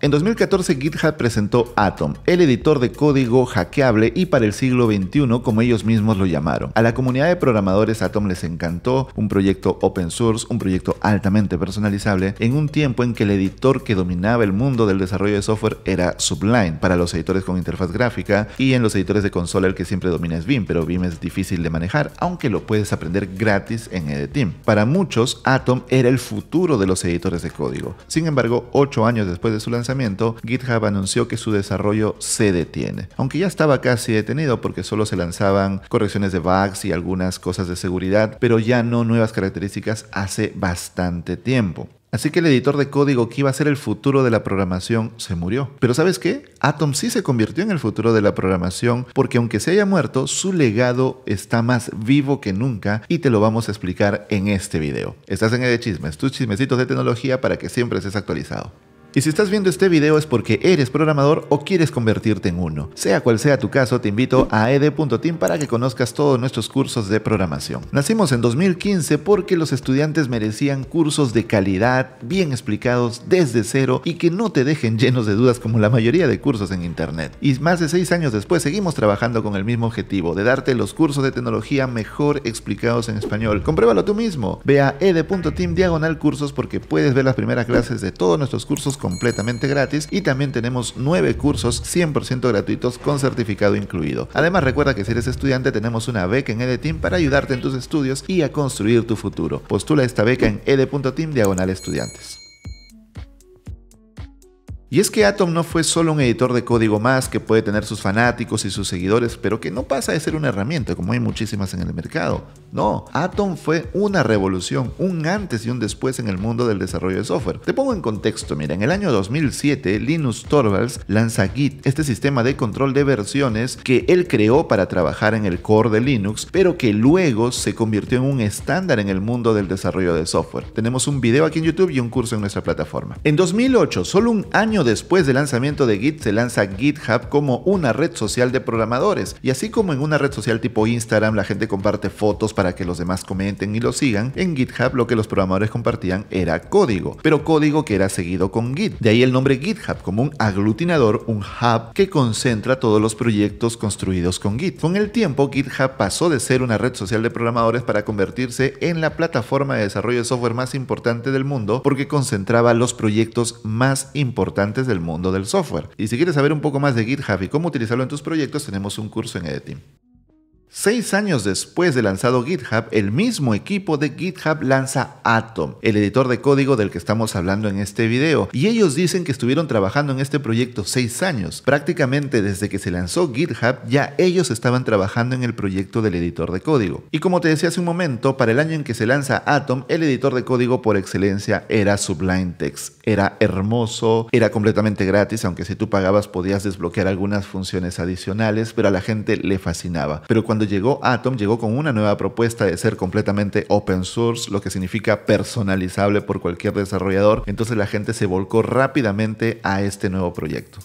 En 2014 GitHub presentó Atom, el editor de código hackeable y para el siglo XXI como ellos mismos lo llamaron. A la comunidad de programadores Atom les encantó, un proyecto open source, un proyecto altamente personalizable, en un tiempo en que el editor que dominaba el mundo del desarrollo de software era Sublime, para los editores con interfaz gráfica y en los editores de consola el que siempre domina es Vim, pero Vim es difícil de manejar, aunque lo puedes aprender gratis en Edetim. Para muchos, Atom era el futuro de los editores de código. Sin embargo, 8 años después de su lanzamiento, lanzamiento, GitHub anunció que su desarrollo se detiene. Aunque ya estaba casi detenido porque solo se lanzaban correcciones de bugs y algunas cosas de seguridad, pero ya no nuevas características hace bastante tiempo. Así que el editor de código que iba a ser el futuro de la programación se murió. Pero ¿sabes qué? Atom sí se convirtió en el futuro de la programación porque aunque se haya muerto, su legado está más vivo que nunca y te lo vamos a explicar en este video. Estás en el de Chismes, tus chismecitos de tecnología para que siempre estés actualizado. Y si estás viendo este video es porque eres programador o quieres convertirte en uno. Sea cual sea tu caso, te invito a ed.team para que conozcas todos nuestros cursos de programación. Nacimos en 2015 porque los estudiantes merecían cursos de calidad, bien explicados desde cero y que no te dejen llenos de dudas como la mayoría de cursos en internet. Y más de seis años después seguimos trabajando con el mismo objetivo, de darte los cursos de tecnología mejor explicados en español. Compruébalo tú mismo. Ve a ed.team diagonal cursos porque puedes ver las primeras clases de todos nuestros cursos completamente gratis y también tenemos 9 cursos 100% gratuitos con certificado incluido. Además recuerda que si eres estudiante tenemos una beca en EdTeam para ayudarte en tus estudios y a construir tu futuro. Postula esta beca en ed.team diagonal estudiantes. Y es que Atom no fue solo un editor de código más que puede tener sus fanáticos y sus seguidores, pero que no pasa de ser una herramienta, como hay muchísimas en el mercado. No, Atom fue una revolución, un antes y un después en el mundo del desarrollo de software. Te pongo en contexto, mira, en el año 2007 Linus Torvalds lanza Git, este sistema de control de versiones que él creó para trabajar en el core de Linux, pero que luego se convirtió en un estándar en el mundo del desarrollo de software. Tenemos un video aquí en YouTube y un curso en nuestra plataforma. En 2008, solo un año después del lanzamiento de Git se lanza GitHub como una red social de programadores. Y así como en una red social tipo Instagram la gente comparte fotos para que los demás comenten y lo sigan, en GitHub lo que los programadores compartían era código, pero código que era seguido con Git. De ahí el nombre GitHub como un aglutinador, un hub que concentra todos los proyectos construidos con Git. Con el tiempo, GitHub pasó de ser una red social de programadores para convertirse en la plataforma de desarrollo de software más importante del mundo porque concentraba los proyectos más importantes del mundo del software. Y si quieres saber un poco más de GitHub y cómo utilizarlo en tus proyectos, tenemos un curso en Editing. Seis años después de lanzado GitHub, el mismo equipo de GitHub lanza Atom, el editor de código del que estamos hablando en este video, y ellos dicen que estuvieron trabajando en este proyecto seis años. Prácticamente desde que se lanzó GitHub, ya ellos estaban trabajando en el proyecto del editor de código. Y como te decía hace un momento, para el año en que se lanza Atom, el editor de código por excelencia era Sublime Text. Era hermoso, era completamente gratis, aunque si tú pagabas podías desbloquear algunas funciones adicionales, pero a la gente le fascinaba. Pero cuando llegó Atom, llegó con una nueva propuesta de ser completamente open source, lo que significa personalizable por cualquier desarrollador. Entonces la gente se volcó rápidamente a este nuevo proyecto.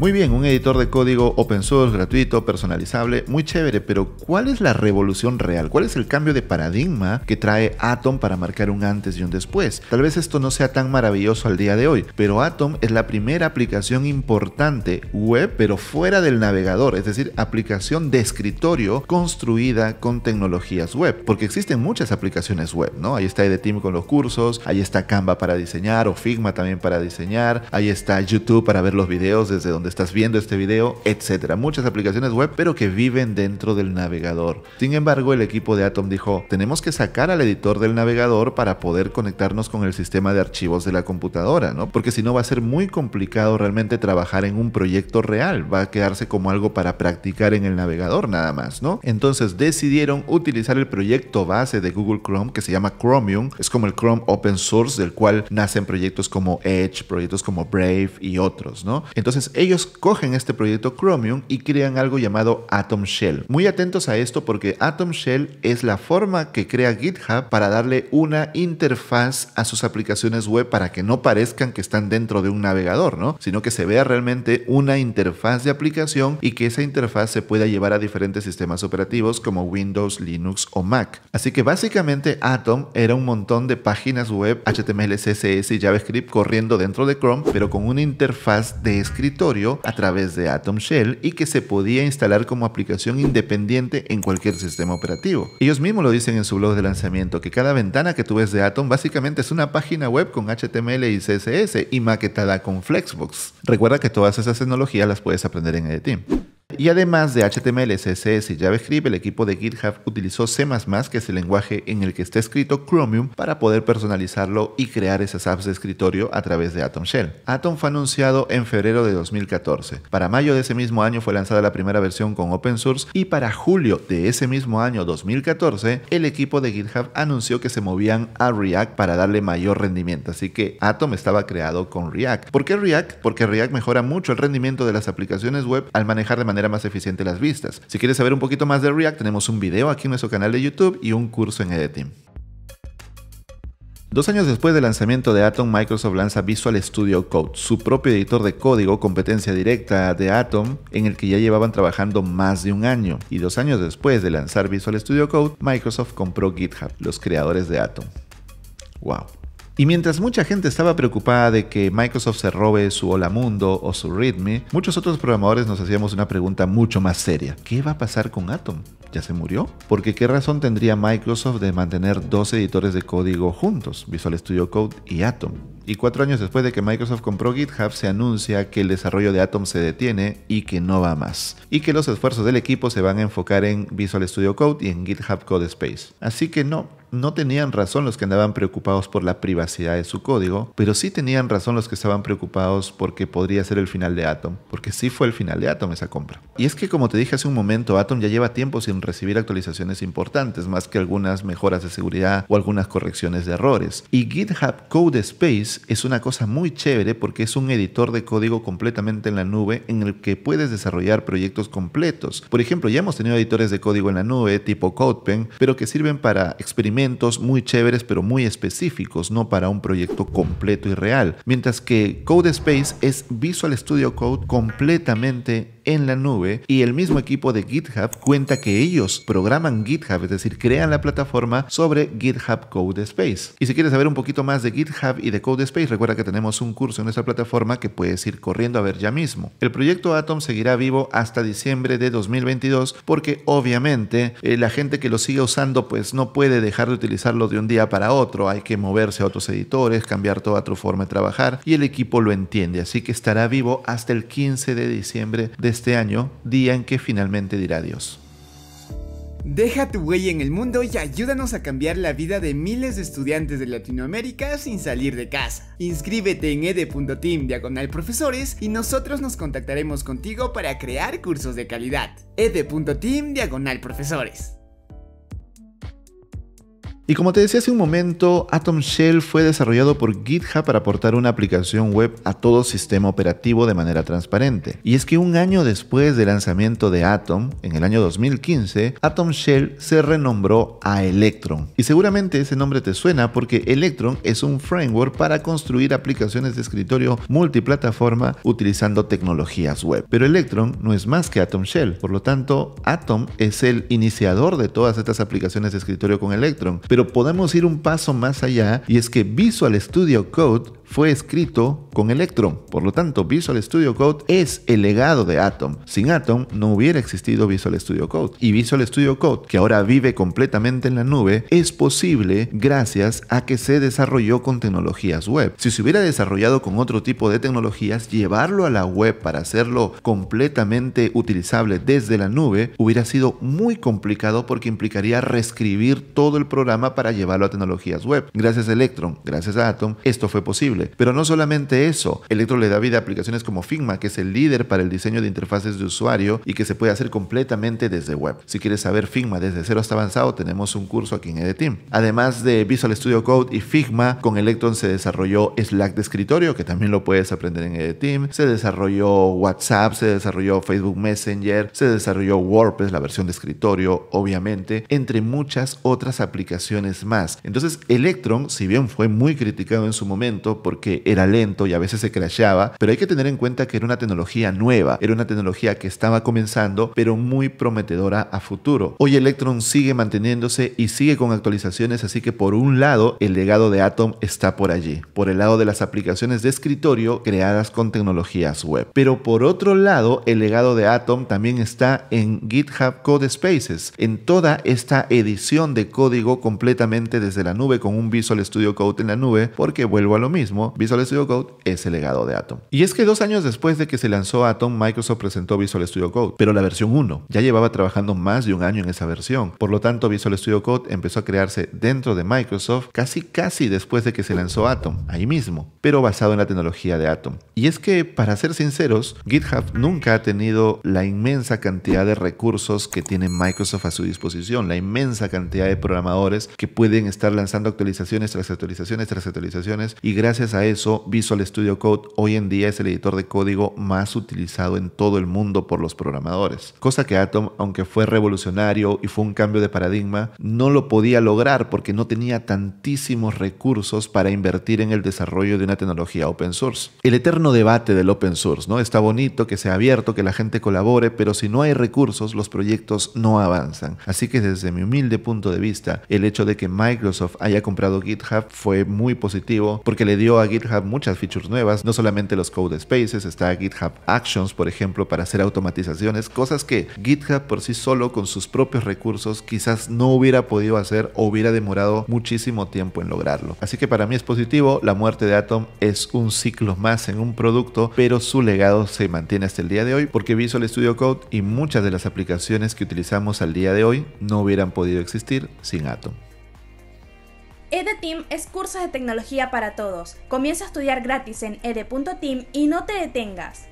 Muy bien, un editor de código open source, gratuito, personalizable, muy chévere, pero ¿cuál es la revolución real? ¿Cuál es el cambio de paradigma que trae Atom para marcar un antes y un después? Tal vez esto no sea tan maravilloso al día de hoy, pero Atom es la primera aplicación importante web, pero fuera del navegador, es decir, aplicación de escritorio construida con tecnologías web, porque existen muchas aplicaciones web, ¿no? Ahí está EDTeam con los cursos, ahí está Canva para diseñar o Figma también para diseñar, ahí está YouTube para ver los videos desde donde estás viendo este video, etcétera, Muchas aplicaciones web, pero que viven dentro del navegador. Sin embargo, el equipo de Atom dijo, tenemos que sacar al editor del navegador para poder conectarnos con el sistema de archivos de la computadora, ¿no? Porque si no va a ser muy complicado realmente trabajar en un proyecto real, va a quedarse como algo para practicar en el navegador nada más, ¿no? Entonces decidieron utilizar el proyecto base de Google Chrome que se llama Chromium, es como el Chrome open source del cual nacen proyectos como Edge, proyectos como Brave y otros, ¿no? Entonces ellos cogen este proyecto Chromium y crean algo llamado Atom Shell. Muy atentos a esto porque Atom Shell es la forma que crea GitHub para darle una interfaz a sus aplicaciones web para que no parezcan que están dentro de un navegador, ¿no? Sino que se vea realmente una interfaz de aplicación y que esa interfaz se pueda llevar a diferentes sistemas operativos como Windows, Linux o Mac. Así que básicamente Atom era un montón de páginas web HTML, CSS y JavaScript corriendo dentro de Chrome, pero con una interfaz de escritorio a través de Atom Shell y que se podía instalar como aplicación independiente en cualquier sistema operativo. Ellos mismos lo dicen en su blog de lanzamiento, que cada ventana que tú ves de Atom básicamente es una página web con HTML y CSS y maquetada con Flexbox. Recuerda que todas esas tecnologías las puedes aprender en EdTeam. Y además de HTML, CSS y JavaScript, el equipo de GitHub utilizó C++, que es el lenguaje en el que está escrito Chromium, para poder personalizarlo y crear esas apps de escritorio a través de Atom Shell. Atom fue anunciado en febrero de 2014. Para mayo de ese mismo año fue lanzada la primera versión con open source y para julio de ese mismo año 2014, el equipo de GitHub anunció que se movían a React para darle mayor rendimiento. Así que Atom estaba creado con React. ¿Por qué React? Porque React mejora mucho el rendimiento de las aplicaciones web al manejar de manera más eficiente las vistas. Si quieres saber un poquito más de React, tenemos un video aquí en nuestro canal de YouTube y un curso en editing. Dos años después del lanzamiento de Atom, Microsoft lanza Visual Studio Code, su propio editor de código, competencia directa de Atom, en el que ya llevaban trabajando más de un año. Y dos años después de lanzar Visual Studio Code, Microsoft compró GitHub, los creadores de Atom. ¡Wow! Y mientras mucha gente estaba preocupada de que Microsoft se robe su Hola Mundo o su Readme, muchos otros programadores nos hacíamos una pregunta mucho más seria. ¿Qué va a pasar con Atom? ¿Ya se murió? Porque ¿qué razón tendría Microsoft de mantener dos editores de código juntos, Visual Studio Code y Atom? Y cuatro años después de que Microsoft compró GitHub, se anuncia que el desarrollo de Atom se detiene y que no va más. Y que los esfuerzos del equipo se van a enfocar en Visual Studio Code y en GitHub Code Space. Así que no, no tenían razón los que andaban preocupados por la privacidad de su código, pero sí tenían razón los que estaban preocupados porque podría ser el final de Atom, porque sí fue el final de Atom esa compra. Y es que como te dije hace un momento, Atom ya lleva tiempo sin recibir actualizaciones importantes, más que algunas mejoras de seguridad o algunas correcciones de errores. Y GitHub Codespace es una cosa muy chévere porque es un editor de código completamente en la nube en el que puedes desarrollar proyectos completos. Por ejemplo, ya hemos tenido editores de código en la nube tipo CodePen, pero que sirven para experimentar muy chéveres pero muy específicos, no para un proyecto completo y real. Mientras que Codespace es Visual Studio Code completamente en la nube y el mismo equipo de GitHub cuenta que ellos programan GitHub, es decir, crean la plataforma sobre GitHub Codespace Y si quieres saber un poquito más de GitHub y de Codespace recuerda que tenemos un curso en nuestra plataforma que puedes ir corriendo a ver ya mismo. El proyecto Atom seguirá vivo hasta diciembre de 2022 porque obviamente eh, la gente que lo sigue usando pues no puede dejar de utilizarlo de un día para otro, hay que moverse a otros editores, cambiar toda tu forma de trabajar y el equipo lo entiende, así que estará vivo hasta el 15 de diciembre de este año, día en que finalmente dirá adiós. Deja tu huella en el mundo y ayúdanos a cambiar la vida de miles de estudiantes de Latinoamérica sin salir de casa. Inscríbete en ed.team diagonal profesores y nosotros nos contactaremos contigo para crear cursos de calidad. ed.team diagonal profesores. Y como te decía hace un momento, Atom Shell fue desarrollado por GitHub para aportar una aplicación web a todo sistema operativo de manera transparente. Y es que un año después del lanzamiento de Atom, en el año 2015, Atom Shell se renombró a Electron. Y seguramente ese nombre te suena porque Electron es un framework para construir aplicaciones de escritorio multiplataforma utilizando tecnologías web. Pero Electron no es más que Atom Shell, por lo tanto, Atom es el iniciador de todas estas aplicaciones de escritorio con Electron. Pero podemos ir un paso más allá y es que Visual Studio Code fue escrito con Electron. Por lo tanto, Visual Studio Code es el legado de Atom. Sin Atom no hubiera existido Visual Studio Code. Y Visual Studio Code, que ahora vive completamente en la nube, es posible gracias a que se desarrolló con tecnologías web. Si se hubiera desarrollado con otro tipo de tecnologías, llevarlo a la web para hacerlo completamente utilizable desde la nube hubiera sido muy complicado porque implicaría reescribir todo el programa para llevarlo a tecnologías web. Gracias a Electron, gracias a Atom, esto fue posible. Pero no solamente eso, Electron le da vida a aplicaciones como Figma, que es el líder para el diseño de interfaces de usuario y que se puede hacer completamente desde web. Si quieres saber Figma desde cero hasta avanzado, tenemos un curso aquí en EDTeam. Además de Visual Studio Code y Figma, con Electron se desarrolló Slack de escritorio, que también lo puedes aprender en EDTeam, se desarrolló WhatsApp, se desarrolló Facebook Messenger, se desarrolló WordPress, la versión de escritorio, obviamente, entre muchas otras aplicaciones más. Entonces, Electron, si bien fue muy criticado en su momento porque era lento y a veces se crasheaba, pero hay que tener en cuenta que era una tecnología nueva, era una tecnología que estaba comenzando, pero muy prometedora a futuro. Hoy Electron sigue manteniéndose y sigue con actualizaciones, así que por un lado el legado de Atom está por allí, por el lado de las aplicaciones de escritorio creadas con tecnologías web. Pero por otro lado, el legado de Atom también está en GitHub Code Spaces, en toda esta edición de código completamente desde la nube con un Visual Studio Code en la nube, porque vuelvo a lo mismo Visual Studio Code es el legado de Atom. Y es que dos años después de que se lanzó Atom, Microsoft presentó Visual Studio Code, pero la versión 1. Ya llevaba trabajando más de un año en esa versión, por lo tanto Visual Studio Code empezó a crearse dentro de Microsoft casi casi después de que se lanzó Atom, ahí mismo, pero basado en la tecnología de Atom. Y es que, para ser sinceros, GitHub nunca ha tenido la inmensa cantidad de recursos que tiene Microsoft a su disposición, la inmensa cantidad de programadores que pueden estar lanzando actualizaciones tras actualizaciones tras actualizaciones y gracias a eso, Visual Studio Code hoy en día es el editor de código más utilizado en todo el mundo por los programadores, cosa que Atom, aunque fue revolucionario y fue un cambio de paradigma, no lo podía lograr porque no tenía tantísimos recursos para invertir en el desarrollo de una tecnología open source. El eterno debate del open source, ¿no? Está bonito que sea abierto, que la gente colabore, pero si no hay recursos, los proyectos no avanzan. Así que desde mi humilde punto de vista, el hecho de que Microsoft haya comprado GitHub fue muy positivo porque le dio a GitHub muchas features nuevas, no solamente los code spaces, está GitHub Actions, por ejemplo, para hacer automatizaciones, cosas que GitHub por sí solo con sus propios recursos quizás no hubiera podido hacer o hubiera demorado muchísimo tiempo en lograrlo. Así que para mí es positivo, la muerte de Atom es un ciclo más en un producto, pero su legado se mantiene hasta el día de hoy porque Visual Studio Code y muchas de las aplicaciones que utilizamos al día de hoy no hubieran podido existir sin Atom. EDTeam es cursos de tecnología para todos. Comienza a estudiar gratis en ed.team y no te detengas.